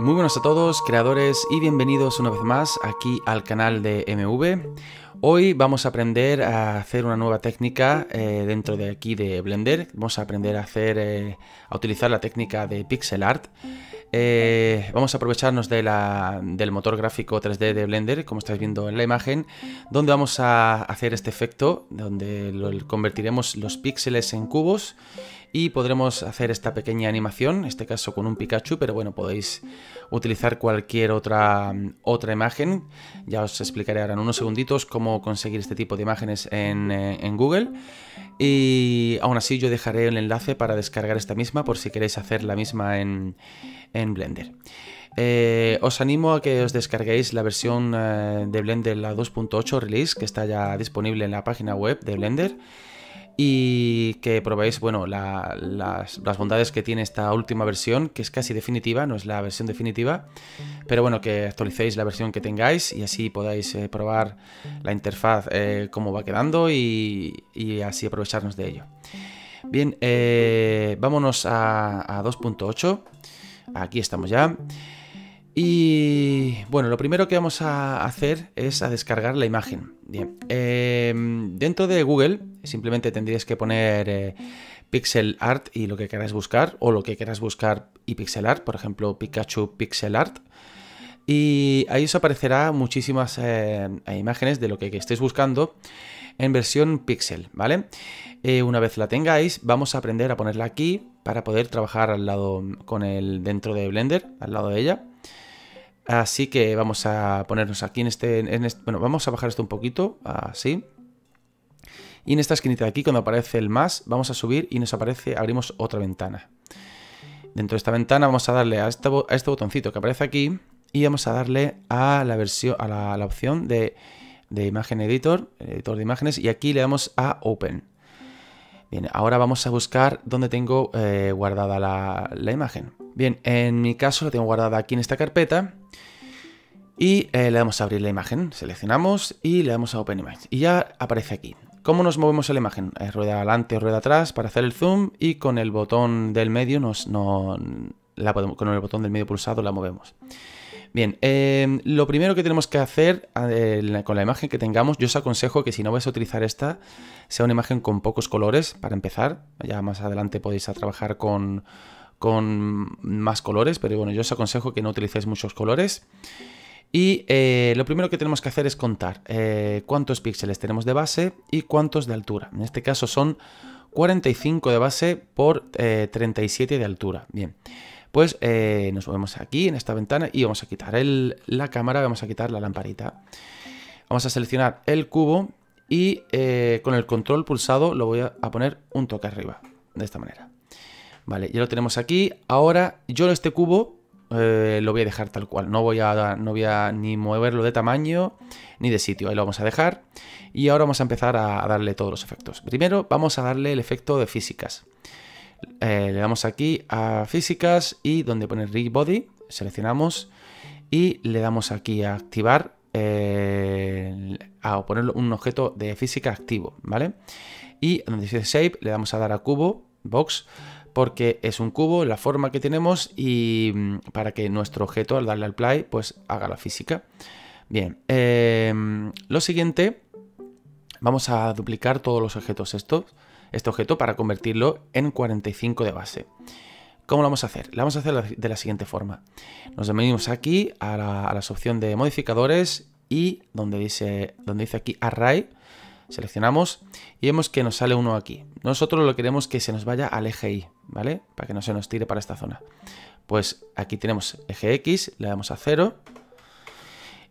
Muy buenos a todos, creadores, y bienvenidos una vez más aquí al canal de MV. Hoy vamos a aprender a hacer una nueva técnica eh, dentro de aquí de Blender. Vamos a aprender a, hacer, eh, a utilizar la técnica de pixel art. Eh, vamos a aprovecharnos de la, del motor gráfico 3D de Blender, como estáis viendo en la imagen, donde vamos a hacer este efecto, donde convertiremos los píxeles en cubos y podremos hacer esta pequeña animación, en este caso con un Pikachu, pero bueno, podéis utilizar cualquier otra, mm, otra imagen. Ya os explicaré ahora en unos segunditos cómo conseguir este tipo de imágenes eh, en, Google. Y aún así yo dejaré el enlace para descargar esta misma por si queréis hacer la misma en, Blender. Eh, os animo a que os descarguéis la versión eh, de Blender, la 2.8 release, que está ya disponible en la página web de Blender y que probéis, bueno, las, bondades que tiene esta última versión, que es casi definitiva, no es la versión definitiva, pero bueno, que actualicéis la versión que tengáis y así podáis eh, probar la interfaz, eh, cómo va quedando y, y, así aprovecharnos de ello. Bien, eh, vámonos a, a 2.8, aquí estamos ya. Y bueno, lo primero que vamos a hacer es a descargar la imagen. Bien, eh, dentro de Google simplemente tendrías que poner eh, pixel art y lo que queráis buscar, o lo que queráis buscar y pixel art, por ejemplo, Pikachu pixel art. Y ahí os aparecerá muchísimas eh, imágenes de lo que, estéis buscando en versión pixel, ¿vale? una vez la tengáis, vamos a aprender a ponerla aquí para poder trabajar al lado con el dentro de Blender, al lado de ella. Así que vamos a ponernos aquí en este, Bueno, vamos a bajar esto un poquito, así. Y en esta esquinita de aquí, cuando aparece el más, vamos a subir y nos aparece, abrimos otra ventana. Dentro de esta ventana vamos a darle a este, este botoncito que aparece aquí y vamos a darle a la, versión, a la, opción de, imagen editor, editor de imágenes, y aquí le damos a open. Bien, ahora vamos a buscar dónde tengo eh, guardada la imagen. Bien, en mi caso la tengo guardada aquí en esta carpeta y eh, le damos a abrir la imagen, seleccionamos y le damos a Open Image y ya aparece aquí. ¿Cómo nos movemos la imagen? Eh, rueda adelante o rueda atrás para hacer el zoom y con el botón del medio nos, con el botón del medio pulsado la movemos. Bien, em, lo primero que tenemos que hacer con la imagen que tengamos, yo os aconsejo que si no vais a utilizar esta, sea una imagen con pocos colores para empezar. Ya más adelante podéis a trabajar con, con más colores, pero bueno, yo os aconsejo que no utilicéis muchos colores. Y eh, lo primero que tenemos que hacer es contar eh, cuántos píxeles tenemos de base y cuántos de altura. En este caso son 45 de base por 37 eh, de altura. Bien, pues nos movemos aquí en esta ventana y vamos a quitar la cámara, vamos a quitar la lamparita. Vamos a seleccionar el cubo y con el control pulsado lo voy a, poner un toque arriba, de esta manera. Vale, ya lo tenemos aquí. Ahora yo este cubo eh, lo voy a dejar tal cual. No voy, a, no voy ni moverlo de tamaño ni de sitio. Ahí lo vamos a dejar. Y ahora vamos a empezar a, darle todos los efectos. Primero vamos a darle el efecto de físicas. Eh, le damos aquí a físicas y donde pone Rig Body, seleccionamos y le damos aquí a activar, eh, a poner un objeto de física activo, ¿vale? Y donde dice Shape le damos a dar a cubo, box, porque es un cubo, la forma que tenemos y mm, para que nuestro objeto al darle al play pues haga la física. Bien, em, lo siguiente, vamos a duplicar todos los objetos estos, este objeto para convertirlo en 45 de base. ¿Cómo lo vamos a hacer? Lo vamos a hacer de la siguiente forma. Nos venimos aquí a la, a la opción de modificadores y donde dice, donde dice aquí Array, Seleccionamos y vemos que nos sale uno aquí. Nosotros lo queremos que se nos vaya al eje Y, ¿vale? Para que no se nos tire para esta zona. Pues aquí tenemos eje X, le damos a 0.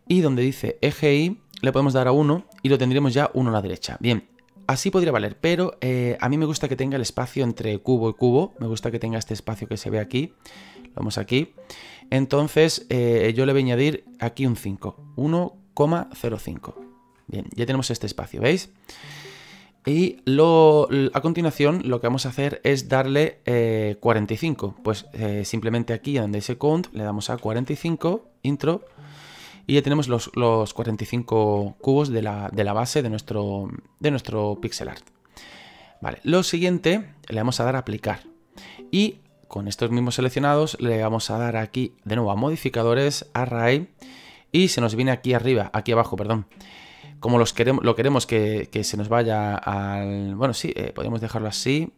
Y donde dice eje Y le podemos dar a 1 y lo tendremos ya uno a la derecha. Bien, así podría valer, pero eh, a mí me gusta que tenga el espacio entre cubo y cubo, me gusta que tenga este espacio que se ve aquí, lo vemos aquí. Entonces eh, yo le voy a añadir aquí un 5, 1,05. Bien, ya tenemos este espacio, ¿veis? Y a continuación lo que vamos a hacer es darle 45. Eh, pues eh, simplemente aquí donde dice count le damos a 45, intro, y ya tenemos los, 45 cubos de la, base de nuestro, de nuestro pixel art. Vale, lo siguiente le vamos a dar a aplicar. Y con estos mismos seleccionados le vamos a dar aquí de nuevo a modificadores, array, y se nos viene aquí arriba, aquí abajo, perdón como los queremos, lo queremos que, se nos vaya al... Bueno, sí, eh, podemos dejarlo así.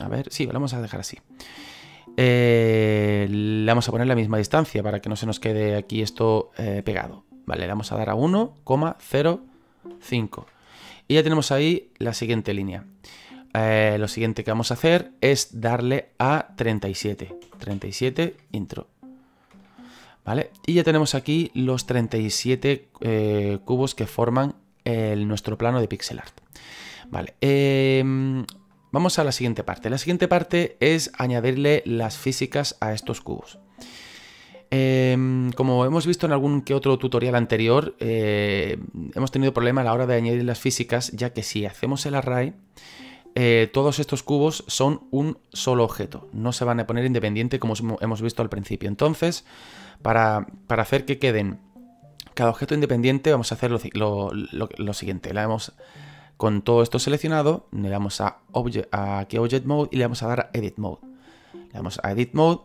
A ver, sí, lo vamos a dejar así. Eh, le vamos a poner la misma distancia para que no se nos quede aquí esto eh, pegado. Vale, le vamos a dar a 1,05. Y ya tenemos ahí la siguiente línea. lo siguiente que vamos a hacer es darle a 37. 37 intro. Y ya tenemos aquí los 37 eh, cubos que forman nuestro plano de pixel art. Vale, em, vamos a la siguiente parte. La siguiente parte es añadirle las físicas a estos cubos. Em, como hemos visto en algún que otro tutorial anterior, eh, hemos tenido problema a la hora de añadir las físicas, ya que si hacemos el array, eh, todos estos cubos son un solo objeto, no se van a poner independiente como hemos visto al principio. Entonces, para, hacer que queden cada objeto independiente, vamos a hacer lo, siguiente. la con todo esto seleccionado, le damos a, Object, a Object Mode y le vamos a dar a Edit Mode. Le damos a Edit Mode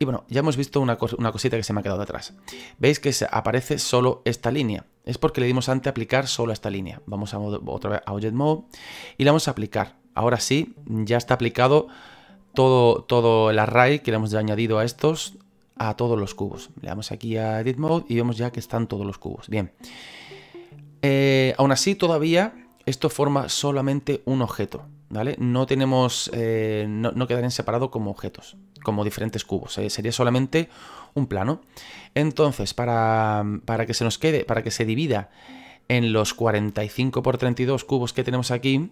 y bueno, ya hemos visto una, cosita que se me ha quedado atrás. Veis que aparece solo esta línea. Es porque le dimos antes aplicar solo a esta línea. Vamos a otra vez a Object Mode y le vamos a aplicar. Ahora sí, ya está aplicado todo, todo el array que le hemos añadido a estos a todos los cubos. Le damos aquí a Edit Mode y vemos ya que están todos los cubos. Bien. Eh, aún así, todavía esto forma solamente un objeto, ¿vale? No tenemos, eh, no, quedarían separados como objetos, como diferentes cubos. Eh, sería solamente un plano. Entonces, para, para que se nos quede, para que se divida en los 45 por 32 cubos que tenemos aquí,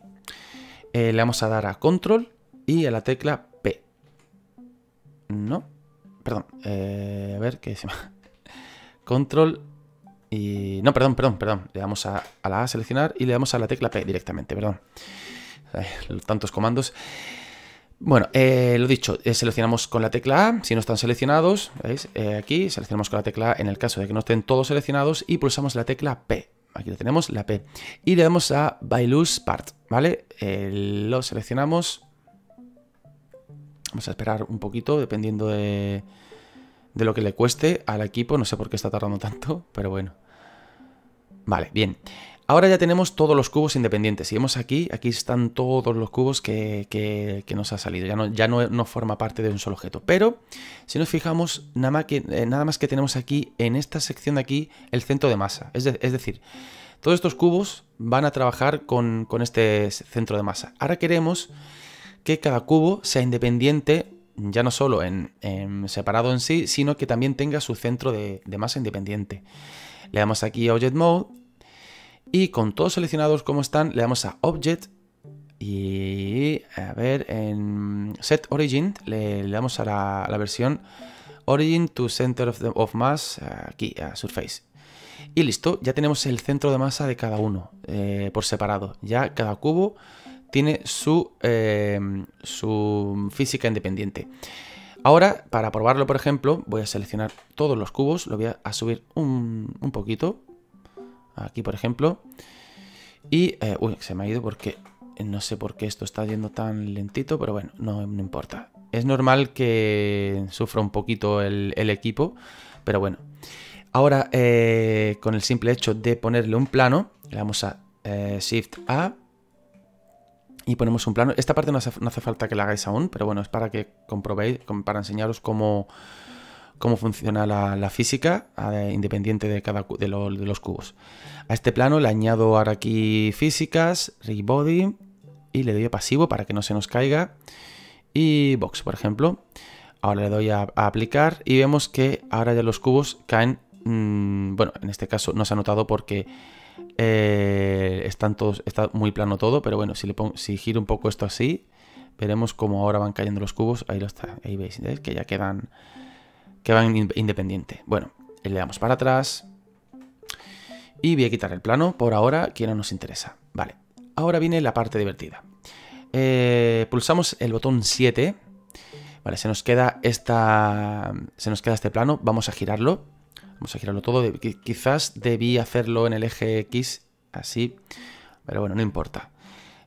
le vamos a dar a control y a la tecla P. ¿No? Perdón. Eh, a ver, ¿qué se llama? Control y... No, perdón, perdón, perdón. Le damos a, la A seleccionar y le damos a la tecla P directamente, perdón. tantos comandos. Bueno, eh, lo dicho, eh, seleccionamos con la tecla A, si no están seleccionados, ¿veis? aquí seleccionamos con la tecla A en el caso de que no estén todos seleccionados y pulsamos la tecla P. Aquí lo tenemos, la P. Y le damos a By Loose Part, ¿vale? lo seleccionamos, Vamos a esperar un poquito, dependiendo de, lo que le cueste al equipo. No sé por qué está tardando tanto, pero bueno. Vale, bien. Ahora ya tenemos todos los cubos independientes. Si vemos aquí, aquí están todos los cubos que, nos ha salido. Ya, no, ya no, forma parte de un solo objeto. Pero si nos fijamos, nada más, que, eh, nada más que tenemos aquí, en esta sección de aquí, el centro de masa. Es, decir, todos estos cubos van a trabajar con, con, este centro de masa. Ahora queremos que cada cubo sea independiente, ya no solo en, separado en sí, sino que también tenga su centro de, masa independiente. Le damos aquí a Object Mode y con todos seleccionados como están, le damos a Object y a ver, en Set Origin le, damos a la, versión Origin to Center of, the, of, Mass aquí, a Surface. Y listo, ya tenemos el centro de masa de cada uno eh, por separado. Ya cada cubo tiene su, eh, su física independiente. Ahora, para probarlo, por ejemplo, voy a seleccionar todos los cubos, lo voy a subir un, poquito, aquí por ejemplo, y... Eh, se me ha ido porque no sé por qué esto está yendo tan lentito, pero bueno, no, importa. Es normal que sufra un poquito el, equipo, pero bueno. Ahora, eh, con el simple hecho de ponerle un plano, le vamos a Shift A y ponemos un plano. Esta parte no hace, falta que la hagáis aún, pero bueno, es para que comprobéis, para enseñaros cómo, cómo funciona la, física independiente de, cada, de, los cubos. A este plano le añado ahora aquí físicas, Rebody y le doy pasivo para que no se nos caiga y box, por ejemplo. Ahora le doy a, aplicar y vemos que ahora ya los cubos caen, mm, bueno, en este caso no se ha notado porque eh, están todos, está muy plano todo, pero bueno, si, le pongo, si giro un poco esto así, veremos cómo ahora van cayendo los cubos. Ahí lo está, ahí veis, que ya quedan, que van independiente. Bueno, le damos para atrás. Y voy a quitar el plano por ahora, que no nos interesa. Vale, ahora viene la parte divertida. Eh, pulsamos el botón 7. Vale, se nos queda esta. Se nos queda este plano. Vamos a girarlo. Vamos a girarlo todo. Quizás debí hacerlo en el eje X, así. Pero bueno, no importa.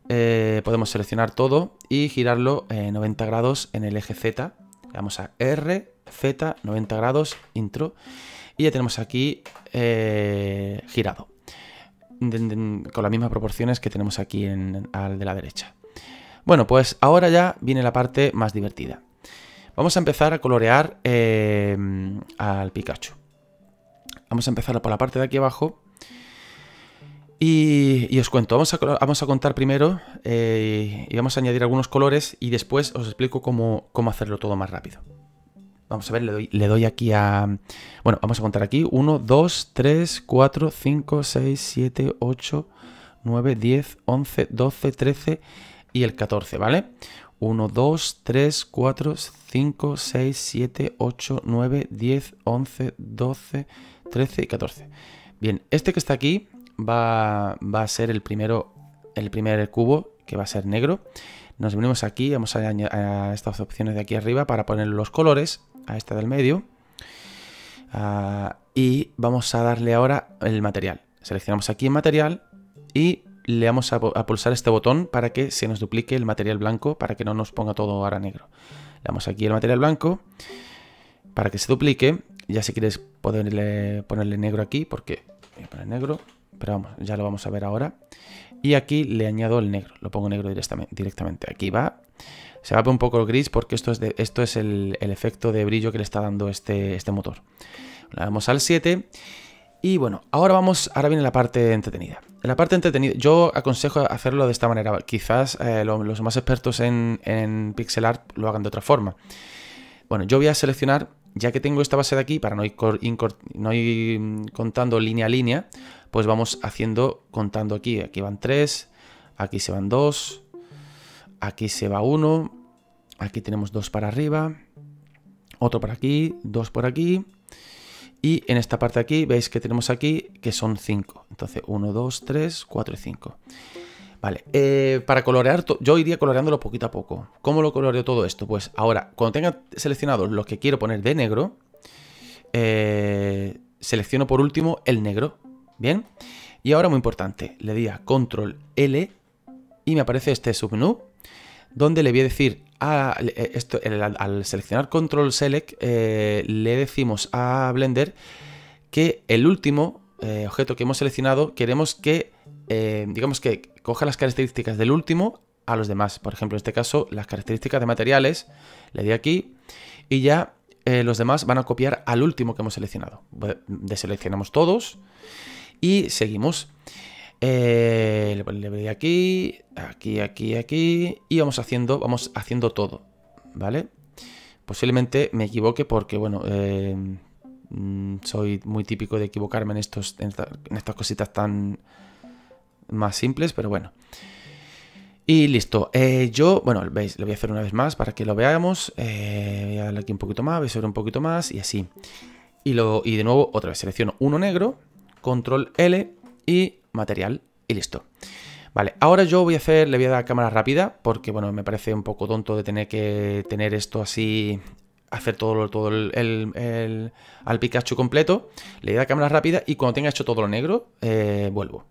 Eh, podemos seleccionar todo y girarlo 90 eh, grados en el eje Z. Le damos a R, Z, 90 grados, intro. Y ya tenemos aquí eh, girado. Con las mismas proporciones que tenemos aquí al de la derecha. Bueno, pues ahora ya viene la parte más divertida. Vamos a empezar a colorear al Pikachu. Vamos a empezar por la parte de aquí abajo. Y, os cuento, vamos a, vamos a contar primero eh, y vamos a añadir algunos colores y después os explico cómo, hacerlo todo más rápido. Vamos a ver, le doy, aquí a... Bueno, vamos a contar aquí. 1, 2, 3, 4, 5, 6, 7, 8, 9, 10, 11, 12, 13 y el 14, ¿vale? 1, 2, 3, 4, 5, 6, 7, 8, 9, 10, 11, 12, 13 y 14. Bien, este que está aquí va, a ser el primero, el primer cubo que va a ser negro. Nos venimos aquí, vamos a, estas opciones de aquí arriba para poner los colores, a esta del medio. Ah, y vamos a darle ahora el material. Seleccionamos aquí en material y le vamos a, a, pulsar este botón para que se nos duplique el material blanco, para que no nos ponga todo ahora negro. Le damos aquí el material blanco para que se duplique. Ya si quieres ponerle negro aquí, porque voy a poner negro, pero vamos, ya lo vamos a ver ahora. Y aquí le añado el negro, lo pongo negro directamente. Aquí va, se va a poner un poco el gris porque esto es, esto es el, efecto de brillo que le está dando este, este motor. Le damos al 7 y bueno, ahora vamos, ahora viene la parte entretenida. En la parte entretenida, yo aconsejo hacerlo de esta manera. Quizás eh, los más expertos en, en pixel art lo hagan de otra forma. Bueno, yo voy a seleccionar ya que tengo esta base de aquí, para no ir, no contando línea a línea, pues vamos haciendo, contando aquí. Aquí van 3, aquí se van 2, aquí se va 1, aquí tenemos 2 para arriba, otro por aquí, 2 por aquí, y en esta parte de aquí veis que tenemos aquí que son 5. Entonces 1, 2, 3, 4 y 5. Vale, eh, para colorear, yo iría coloreándolo poquito a poco. ¿Cómo lo coloreo todo esto? Pues ahora, cuando tenga seleccionados los que quiero poner de negro, eh, selecciono por último el negro, ¿bien? Y ahora, muy importante, le di a Control L y me aparece este submenú, donde le voy a decir a, eh, al, seleccionar Control Select, le decimos a Blender que el último objeto que hemos seleccionado queremos que eh, digamos que coja las características del último a los demás. Por ejemplo, en este caso, las características de materiales, le doy aquí y ya eh, los demás van a copiar al último que hemos seleccionado. Deseleccionamos todos y seguimos. Eh, le doy aquí, aquí, aquí, aquí y vamos haciendo, vamos haciendo todo, ¿vale? Posiblemente me equivoque porque, bueno, mm, soy muy típico de equivocarme en, estos, en estas cositas tan más simples, pero bueno. Y listo. Eh, yo, bueno, veis, lo voy a hacer una vez más para que lo veamos. Eh, voy a darle aquí un poquito más, voy a un poquito más y así. Y, lo, y de nuevo, otra vez, selecciono uno negro, control L y material y listo. Vale, ahora yo voy a hacer, le voy a dar cámara rápida porque, bueno, me parece un poco tonto de tener que tener esto así, hacer todo, todo el, el, al Pikachu completo. Le voy a cámara rápida y cuando tenga hecho todo lo negro, eh, vuelvo.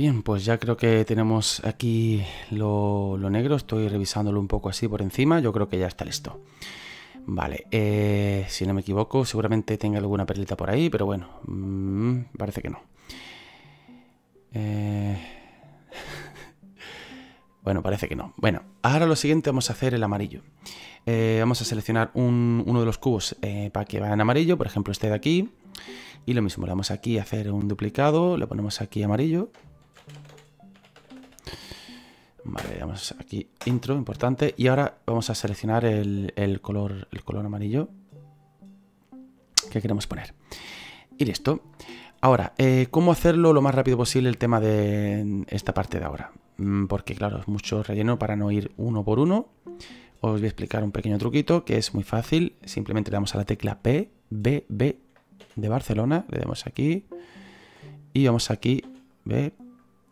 bien, pues ya creo que tenemos aquí lo, negro. Estoy revisándolo un poco así por encima. Yo creo que ya está listo. Vale, eh, si no me equivoco, seguramente tenga alguna perlita por ahí, pero bueno, mm, parece que no. Eh, bueno, parece que no. Bueno, ahora lo siguiente vamos a hacer el amarillo. Eh, vamos a seleccionar uno de los cubos para que vaya en amarillo, por ejemplo este de aquí. Y lo mismo, le damos aquí a hacer un duplicado, le ponemos aquí amarillo Vale, damos aquí intro, importante. Y ahora vamos a seleccionar el, color, el color amarillo que queremos poner. Y listo. Ahora, eh, ¿cómo hacerlo lo más rápido posible el tema de esta parte de ahora? Mm, porque claro, es mucho relleno para no ir uno por uno. Os voy a explicar un pequeño truquito que es muy fácil. Simplemente le damos a la tecla P, B, B de Barcelona. Le damos aquí. Y vamos aquí, B.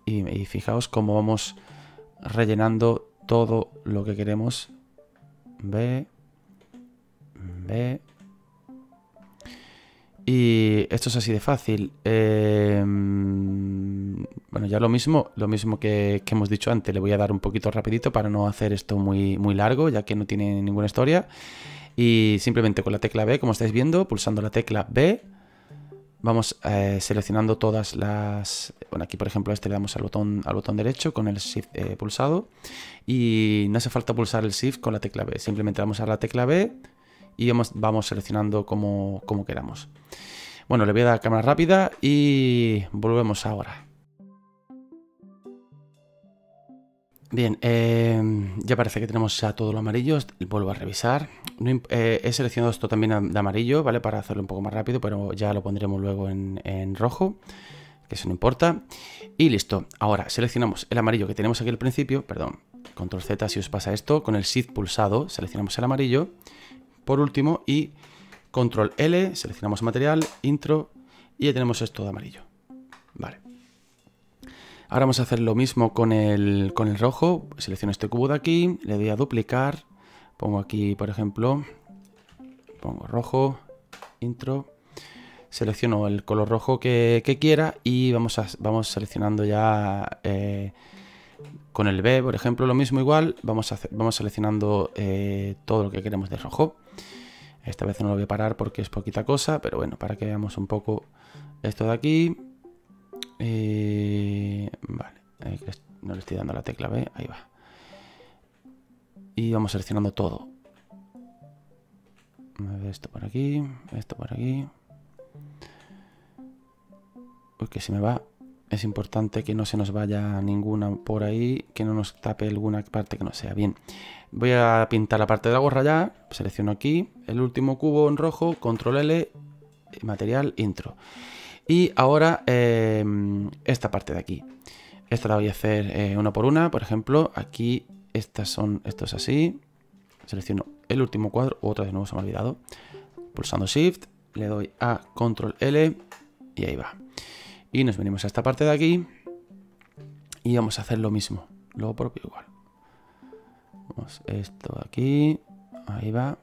y fijaos cómo vamos rellenando todo lo que queremos. B, B. Y esto es así de fácil. Em, bueno, ya lo mismo, lo mismo que, hemos dicho antes. Le voy a dar un poquito rapidito para no hacer esto muy, muy largo, ya que no tiene ninguna historia. Y simplemente con la tecla B, como estáis viendo, pulsando la tecla B, Vamos eh, seleccionando todas las... Bueno, aquí por ejemplo a este le damos al botón, al botón derecho con el Shift eh, pulsado y no hace falta pulsar el Shift con la tecla B, simplemente damos a la tecla B y vamos, vamos seleccionando como, como queramos. Bueno, le voy a dar cámara rápida y volvemos ahora. Bien, em, ya parece que tenemos ya todo lo amarillo, Vuelvo a revisar. Eh, he seleccionado esto también de amarillo, ¿vale? Para hacerlo un poco más rápido, pero ya lo pondremos luego en, rojo, que eso no importa. Y listo. Ahora seleccionamos el amarillo que tenemos aquí al principio, perdón, control Z si os pasa esto, con el shift pulsado seleccionamos el amarillo, por último, y control L, seleccionamos material, intro, y ya tenemos esto de amarillo. Vale. Ahora vamos a hacer lo mismo con el, con el rojo. Selecciono este cubo de aquí, le doy a duplicar. Pongo aquí, por ejemplo, pongo rojo, intro. Selecciono el color rojo que, quiera y vamos, vamos seleccionando ya eh, con el B, por ejemplo, lo mismo igual. Vamos, vamos seleccionando eh, todo lo que queremos de rojo. Esta vez no lo voy a parar porque es poquita cosa, pero bueno, para que veamos un poco esto de aquí. Eh, vale, eh, no le estoy dando la tecla B, ahí va. Y vamos seleccionando todo. Esto por aquí, esto por aquí. Porque se me va. Es importante que no se nos vaya ninguna por ahí, que no nos tape alguna parte que no sea. Bien, voy a pintar la parte de la gorra ya. Selecciono aquí el último cubo en rojo, control L, material, intro. Y ahora em, esta parte de aquí. Esta la voy a hacer eh, una por una, por ejemplo, aquí estas son, estos así. Selecciono el último cuadro, otra de nuevo se me ha olvidado. Pulsando Shift, le doy a Control L y ahí va. Y nos venimos a esta parte de aquí y vamos a hacer lo mismo, lo propio igual. Vamos, esto de aquí, ahí va.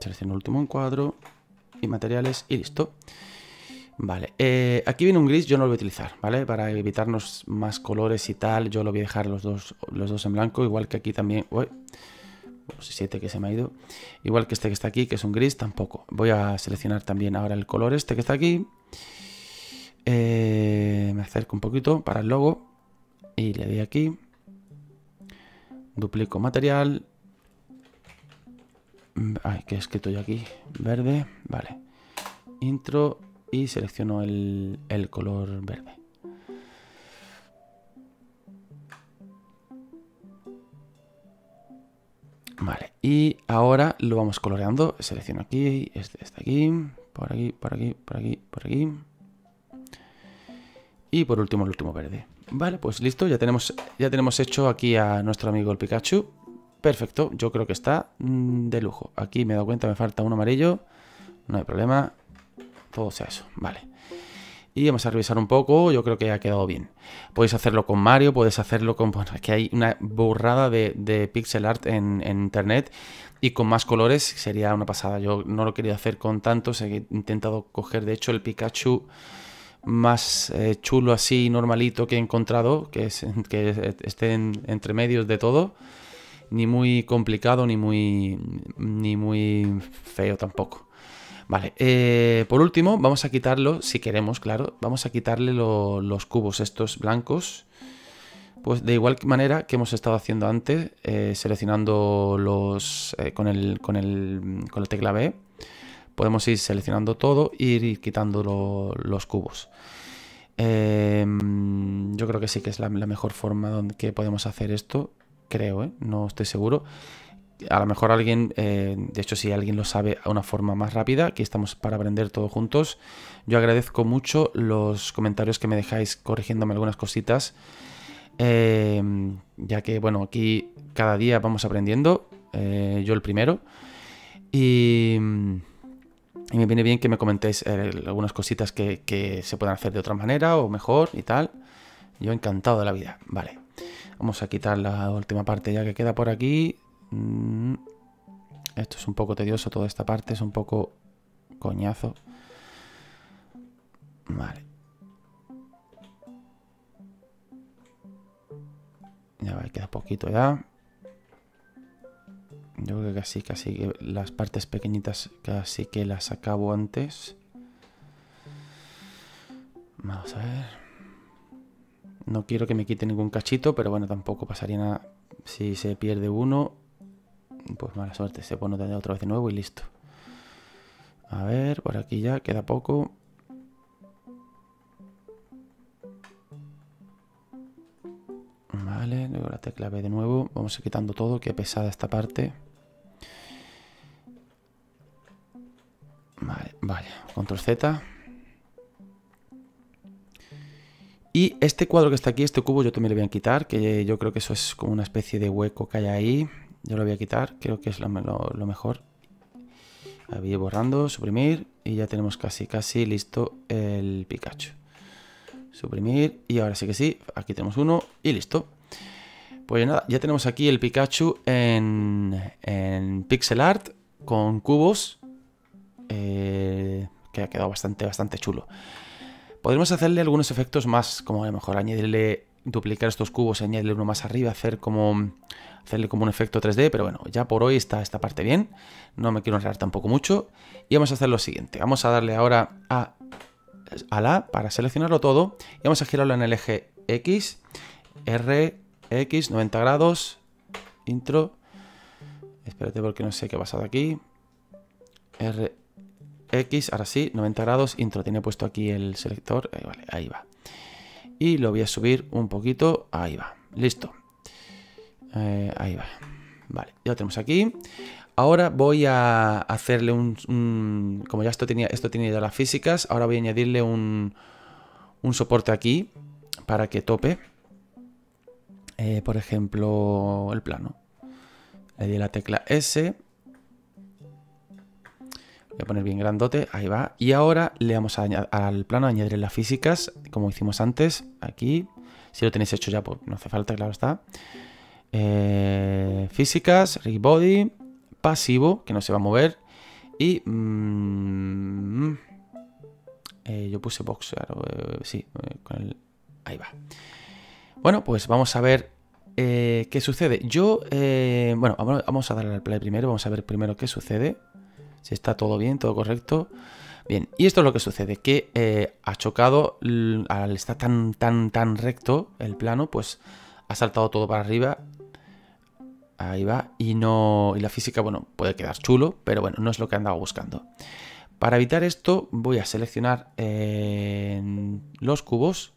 Selecciono el último cuadro y materiales y listo. Vale, eh, aquí viene un gris, yo no lo voy a utilizar, ¿vale? Para evitarnos más colores y tal, yo lo voy a dejar los dos, los dos en blanco, igual que aquí también... Uy, 7 este que se me ha ido. Igual que este que está aquí, que es un gris, tampoco. Voy a seleccionar también ahora el color este que está aquí. Eh, me acerco un poquito para el logo y le doy aquí. Duplico material. Mm, ay, que es escrito estoy aquí. Verde, vale. Intro y selecciono el, color verde. Vale, y ahora lo vamos coloreando. Selecciono aquí, este, está aquí, por aquí, por aquí, por aquí, por aquí. Y por último, el último verde. Vale, pues listo, ya tenemos, ya tenemos hecho aquí a nuestro amigo el Pikachu. Perfecto, yo creo que está mm, de lujo. Aquí me he dado cuenta, me falta un amarillo. No hay problema todo sea eso, vale. Y vamos a revisar un poco, yo creo que ha quedado bien. podéis hacerlo con Mario, puedes hacerlo con... Bueno, hay una burrada de, pixel art en, internet y con más colores sería una pasada. Yo no lo quería hacer con tantos, he intentado coger de hecho el Pikachu más eh, chulo así, normalito que he encontrado, que, es, que esté entre medios de todo. Ni muy complicado, ni muy, ni muy feo tampoco. Vale, eh, por último, vamos a quitarlo, si queremos, claro, vamos a quitarle los cubos estos blancos. Pues de igual manera que hemos estado haciendo antes, eh, seleccionando los eh, con, el, con, la tecla B, podemos ir seleccionando todo e ir quitando los cubos. Em, yo creo que sí que es la, mejor forma donde, que podemos hacer esto, creo, no estoy seguro a lo mejor alguien, eh, de hecho si alguien lo sabe a una forma más rápida, aquí estamos para aprender todos juntos. Yo agradezco mucho los comentarios que me dejáis corrigiéndome algunas cositas, eh, ya que bueno, aquí cada día vamos aprendiendo, eh, yo el primero, y, me viene bien que me comentéis algunas cositas que, que se puedan hacer de otra manera o mejor y tal. Yo encantado de la vida, vale. Vamos a quitar la última parte ya que queda por aquí. Mm. Esto es un poco tedioso, toda esta parte es un poco coñazo. Vale. Ya va, queda poquito ya. Yo creo que casi, casi que las partes pequeñitas casi que las acabo antes. Vamos a ver. No quiero que me quite ningún cachito, pero bueno, tampoco pasaría nada si se pierde uno pues mala suerte, se pone otra vez de nuevo y listo. A ver, por aquí ya queda poco. Vale, luego la tecla B de nuevo. Vamos a quitando todo, que pesada esta parte. Vale, vale. Control Z. Y este cuadro que está aquí, este cubo, yo también lo voy a quitar, que yo creo que eso es como una especie de hueco que hay ahí. Yo lo voy a quitar, creo que es lo, mejor. Voy borrando, suprimir y ya tenemos casi, casi listo el Pikachu. Suprimir y ahora sí que sí, aquí tenemos uno y listo. Pues nada, ya tenemos aquí el Pikachu en, en pixel art con cubos, eh, que ha quedado bastante, bastante chulo. Podremos hacerle algunos efectos más, como a lo mejor añadirle duplicar estos cubos, añadirle uno más arriba, hacer como hacerle como un efecto 3D, pero bueno, ya por hoy está esta parte bien, no me quiero enredar tampoco mucho, y vamos a hacer lo siguiente, vamos a darle ahora a, a la para seleccionarlo todo, y vamos a girarlo en el eje X, R, X, 90 grados, intro, espérate porque no sé qué ha pasado aquí, R, X, ahora sí, 90 grados, intro, tiene puesto aquí el selector, eh, vale, ahí va y lo voy a subir un poquito. Ahí va, listo. Eh, ahí va. Vale, ya tenemos aquí. Ahora voy a hacerle un, Como ya esto tenía, esto ya las físicas, ahora voy a añadirle un, soporte aquí para que tope. Eh, por ejemplo, el plano. Le di la tecla S Voy a poner bien grandote, ahí va. Y ahora le vamos a al plano a añadir las físicas, como hicimos antes, aquí. Si lo tenéis hecho ya, pues no hace falta, claro está. Eh, físicas, Body, pasivo, que no se va a mover. Y... Mm, eh, yo puse box, eh, sí, eh, Ahí va. Bueno, pues vamos a ver qué sucede. Yo... bueno, vamos a darle al play primero, vamos a ver primero qué sucede si está todo bien, todo correcto. Bien, y esto es lo que sucede, que eh, ha chocado, al estar tan, tan, tan recto el plano, pues ha saltado todo para arriba. Ahí va. Y no. Y la física, bueno, puede quedar chulo, pero bueno, no es lo que andaba buscando. Para evitar esto, voy a seleccionar eh, los cubos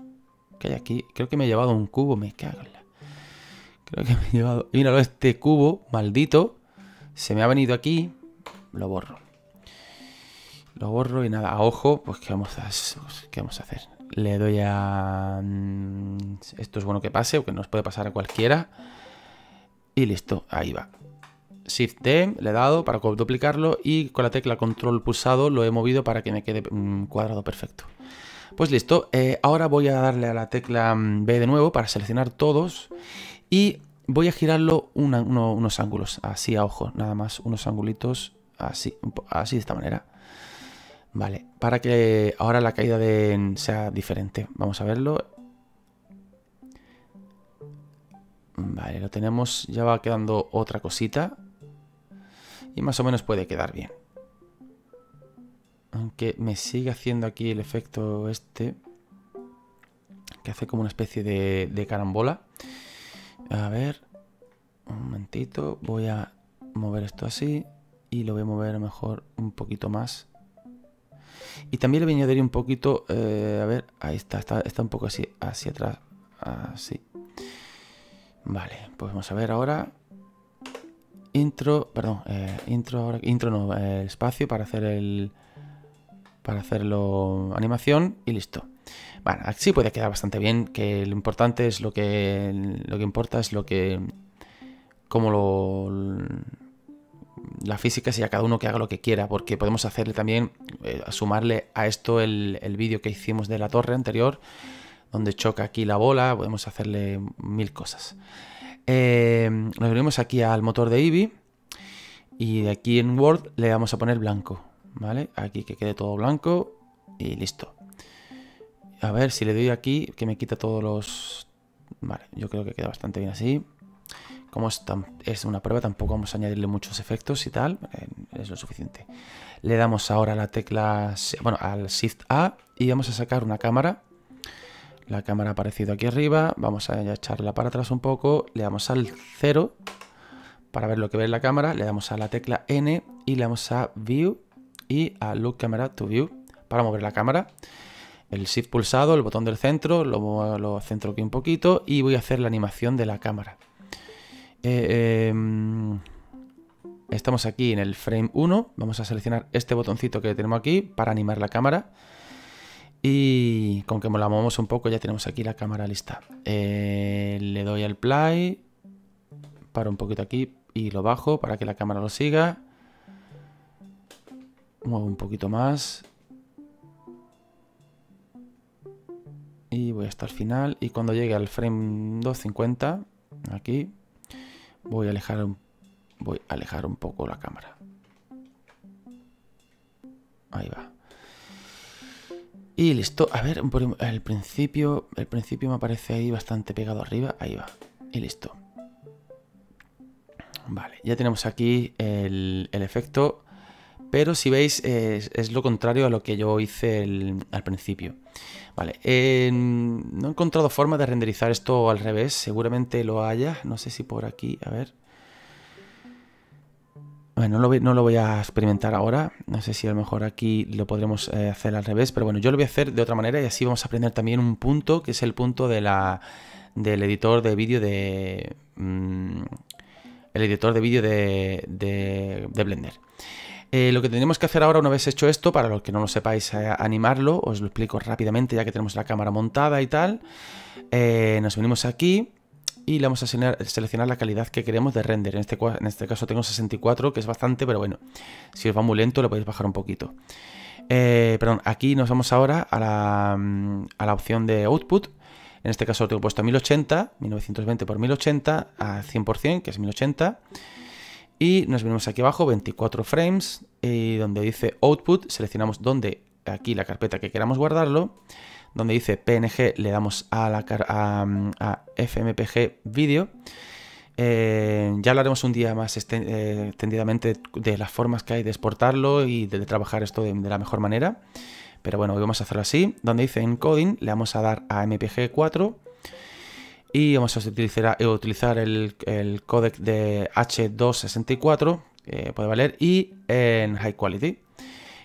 que hay aquí. Creo que me he llevado un cubo, me cago Creo que me he llevado... míralo, este cubo maldito se me ha venido aquí lo borro. Lo borro y nada, a ojo, pues ¿qué vamos a, qué vamos a hacer? Le doy a... Mm, esto es bueno que pase, o que nos puede pasar a cualquiera. Y listo, ahí va. Shift T, le he dado para duplicarlo y con la tecla control pulsado lo he movido para que me quede mm, cuadrado perfecto. Pues listo, eh, ahora voy a darle a la tecla mm, B de nuevo para seleccionar todos y voy a girarlo unos ángulos, así a ojo, nada más unos angulitos así, así de esta manera. Vale, para que ahora la caída sea diferente. Vamos a verlo. Vale, lo tenemos. Ya va quedando otra cosita. Y más o menos puede quedar bien. Aunque me sigue haciendo aquí el efecto este. Que hace como una especie de, de carambola. A ver. Un momentito. Voy a mover esto así lo voy a mover mejor un poquito más. Y también le voy a añadir un poquito, eh, a ver, ahí está, está, está, un poco así, hacia atrás, así. Vale, pues vamos a ver ahora. Intro, perdón, eh, intro intro no, eh, espacio para hacer el, para hacerlo animación y listo. Bueno, así puede quedar bastante bien, que lo importante es lo que, lo que importa es lo que, cómo lo la física sea cada uno que haga lo que quiera, porque podemos hacerle también, eh, sumarle a esto el, vídeo que hicimos de la torre anterior, donde choca aquí la bola, podemos hacerle mil cosas. Eh, nos venimos aquí al motor de Eevee y de aquí en Word le vamos a poner blanco, ¿vale? Aquí que quede todo blanco y listo. A ver si le doy aquí que me quita todos los... Vale, yo creo que queda bastante bien así como es, una prueba, tampoco vamos a añadirle muchos efectos y tal, es lo suficiente. Le damos ahora la tecla, bueno, al Shift A y vamos a sacar una cámara. La cámara ha aparecido aquí arriba, vamos a echarla para atrás un poco, le damos al 0 para ver lo que ve la cámara, le damos a la tecla N y le damos a View y a Look Camera to View para mover la cámara el shift pulsado, el botón del centro, lo, lo centro aquí un poquito y voy a hacer la animación de la cámara. Eh, em, estamos aquí en el frame 1. Vamos a seleccionar este botoncito que tenemos aquí para animar la cámara. Y con que la movamos un poco ya tenemos aquí la cámara lista. Eh, le doy al play. Paro un poquito aquí y lo bajo para que la cámara lo siga. Muevo un poquito más. Y voy hasta el final. Y cuando llegue al frame 250, aquí, Voy a alejar un, voy a alejar un poco la cámara. Ahí va. Y listo. A ver, el principio, el principio me aparece ahí bastante pegado arriba. Ahí va. Y listo. Vale, ya tenemos aquí el, el efecto pero si veis, es, lo contrario a lo que yo hice al principio. Vale, no he encontrado forma de renderizar esto al revés. Seguramente lo haya. No sé si por aquí, a ver. Bueno, no lo, voy, a experimentar ahora. No sé si a lo mejor aquí lo podremos eh, hacer al revés. Pero bueno, yo lo voy a hacer de otra manera y así vamos a aprender también un punto, que es el punto de la, del editor de vídeo de... Mm, el editor de vídeo de, de Blender. Eh, lo que tenemos que hacer ahora, una vez hecho esto, para los que no lo sepáis eh, animarlo, os lo explico rápidamente ya que tenemos la cámara montada y tal. Eh, nos venimos aquí y le vamos a seleccionar la calidad que queremos de render. En este, este caso tengo 64, que es bastante, pero bueno, si os va muy lento lo podéis bajar un poquito. perdón, aquí nos vamos ahora mm, a la, opción de output. En este caso lo tengo puesto a 1080, 1920 x 1080, a 100%, que es 1080. Y nos venimos aquí abajo, 24 frames, y eh, donde dice output, seleccionamos donde aquí la carpeta que queramos guardarlo. Donde dice PNG le damos a, la, a, a FMPG video. Eh, ya hablaremos un día más este, eh, extendidamente de las formas que hay de exportarlo y de, trabajar esto de, la mejor manera. Pero bueno, hoy vamos a hacerlo así. Donde dice encoding, le vamos a dar a MPG 4 y vamos a utilizar, eh, el, codec de H264, eh, puede valer, y en High Quality.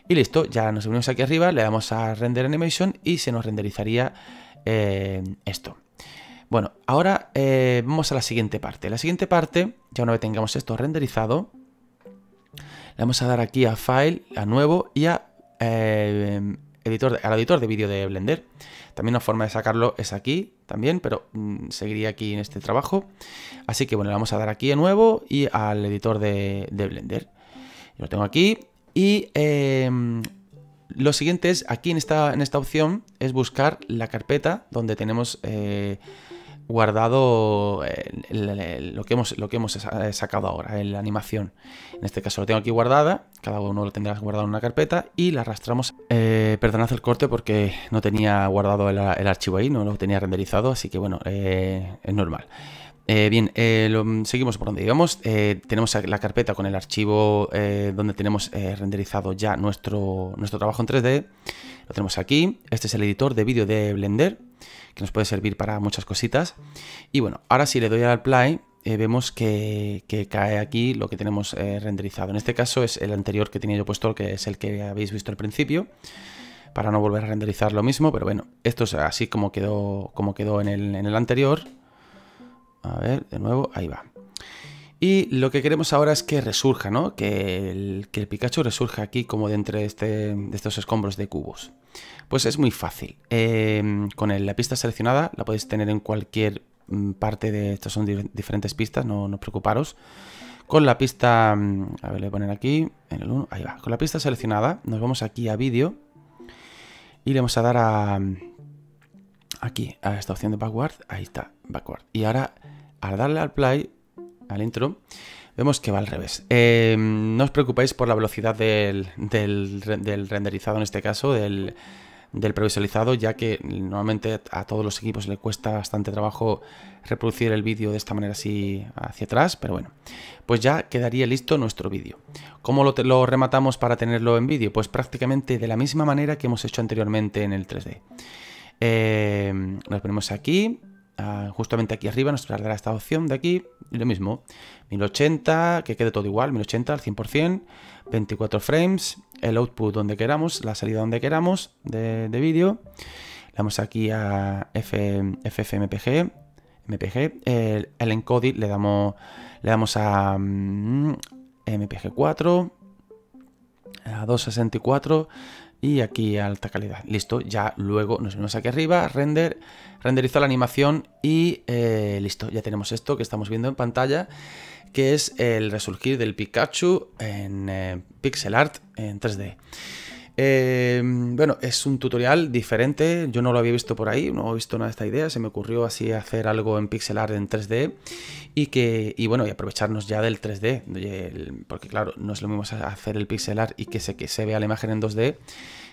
Y listo, ya nos unimos aquí arriba, le damos a Render Animation y se nos renderizaría eh, esto. Bueno, ahora vamos a la siguiente parte. La siguiente parte, ya una vez tengamos esto renderizado, le vamos a dar aquí a File, a Nuevo y a editor, al editor de vídeo de Blender. También una forma de sacarlo es aquí también, pero mm, seguiría aquí en este trabajo. Así que bueno, le vamos a dar aquí de nuevo y al editor de, Blender. lo tengo aquí y em, lo siguiente es, aquí en esta, en esta opción, es buscar la carpeta donde tenemos... Eh, guardado eh, lo, que hemos, lo que hemos eh, sacado ahora, la animación. En este caso lo tengo aquí guardada, cada uno lo tendrá guardado en una carpeta y la arrastramos. Eh, perdonad el corte porque no tenía guardado el, archivo ahí, no lo tenía renderizado, así que bueno, eh, es normal. bien, seguimos por donde íbamos. tenemos la carpeta con el archivo donde tenemos renderizado ya nuestro, nuestro trabajo en 3D. Lo tenemos aquí. Este es el editor de vídeo de Blender que nos puede servir para muchas cositas. Y bueno, ahora si le doy al play, eh, vemos que, cae aquí lo que tenemos eh, renderizado. En este caso es el anterior que tenía yo puesto, que es el que habéis visto al principio, para no volver a renderizar lo mismo, pero bueno, esto es así como quedó, como quedó en, el, en el anterior. A ver, de nuevo, ahí va. Y lo que queremos ahora es que resurja, ¿no? Que el, Pikachu resurja aquí como de entre este, de estos escombros de cubos. Pues es muy fácil. Em, con la pista seleccionada la podéis tener en cualquier mm, parte de... Estas son diferentes pistas, no, no preocuparos. Con la pista... Mm, a ver, le poner aquí. En el uno, Ahí va. Con la pista seleccionada nos vamos aquí a vídeo. Y le vamos a dar a... Aquí, a esta opción de backward. Ahí está, backward. Y ahora, al darle al play al intro, vemos que va al revés. Eh, no os preocupéis por la velocidad del, renderizado en este caso, del, previsualizado, ya que normalmente a todos los equipos le cuesta bastante trabajo reproducir el vídeo de esta manera así hacia atrás, pero bueno, pues ya quedaría listo nuestro vídeo. ¿Cómo lo, lo rematamos para tenerlo en vídeo? Pues prácticamente de la misma manera que hemos hecho anteriormente en el 3D. Eh, nos ponemos aquí, justamente aquí arriba nos traerá esta opción de aquí, y lo mismo, 1080, que quede todo igual, 1080 al 100%, 24 frames, el output donde queramos, la salida donde queramos de, vídeo, le damos aquí a FFmpg, MPG, el, el encoding le damos, le damos a MPG4, mm, a 264, y aquí alta calidad. Listo, ya luego nos vemos aquí arriba, render, renderizo la animación y eh, listo, ya tenemos esto que estamos viendo en pantalla, que es el resurgir del Pikachu en eh, pixel art en 3D. Em, bueno, es un tutorial diferente, yo no lo había visto por ahí, no he visto nada de esta idea, se me ocurrió así hacer algo en pixel art en 3D y que bueno, y aprovecharnos ya del 3D, porque claro, no es lo mismo hacer el pixel art y que se, que se vea la imagen en 2D,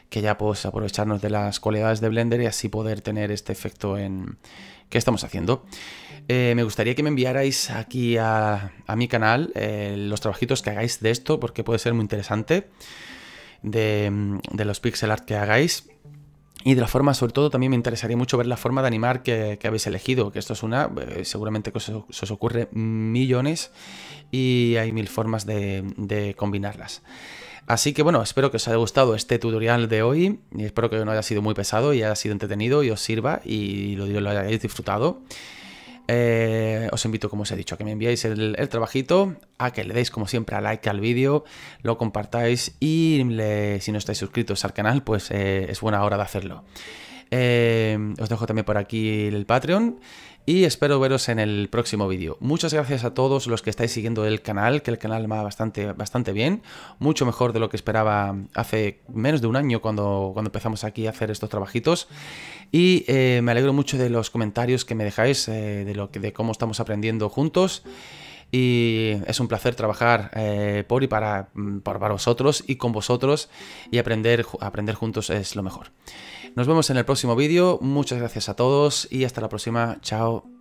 que ya pues aprovecharnos de las cualidades de Blender y así poder tener este efecto en que estamos haciendo. Eh, me gustaría que me enviarais aquí a, mi canal eh, los trabajitos que hagáis de esto porque puede ser muy interesante. Mm, de, los pixel art que hagáis. Y de la forma, sobre todo, también me interesaría mucho ver la forma de animar que, habéis elegido, que esto es una, eh, seguramente que os, os, ocurre millones y hay mil formas de, combinarlas. Así que bueno, espero que os haya gustado este tutorial de hoy y espero que no haya sido muy pesado y haya sido entretenido y os sirva y lo, lo hayáis disfrutado. Eh, os invito, como os he dicho, a que me enviéis el, trabajito, a que le deis como siempre a like al vídeo, lo compartáis y si no estáis suscritos al canal, pues eh, es buena hora de hacerlo. Eh, os dejo también por aquí el Patreon y espero veros en el próximo vídeo. Muchas gracias a todos los que estáis siguiendo el canal, que el canal va bastante, bastante bien, mucho mejor de lo que esperaba hace menos de un año cuando, cuando empezamos aquí a hacer estos trabajitos. Y eh, me alegro mucho de los comentarios que me dejáis, eh, de, lo que, de cómo estamos aprendiendo juntos y es un placer trabajar eh, por y para, mm, para, vosotros y con vosotros y aprender, aprender juntos es lo mejor. Nos vemos en el próximo vídeo, muchas gracias a todos y hasta la próxima, chao.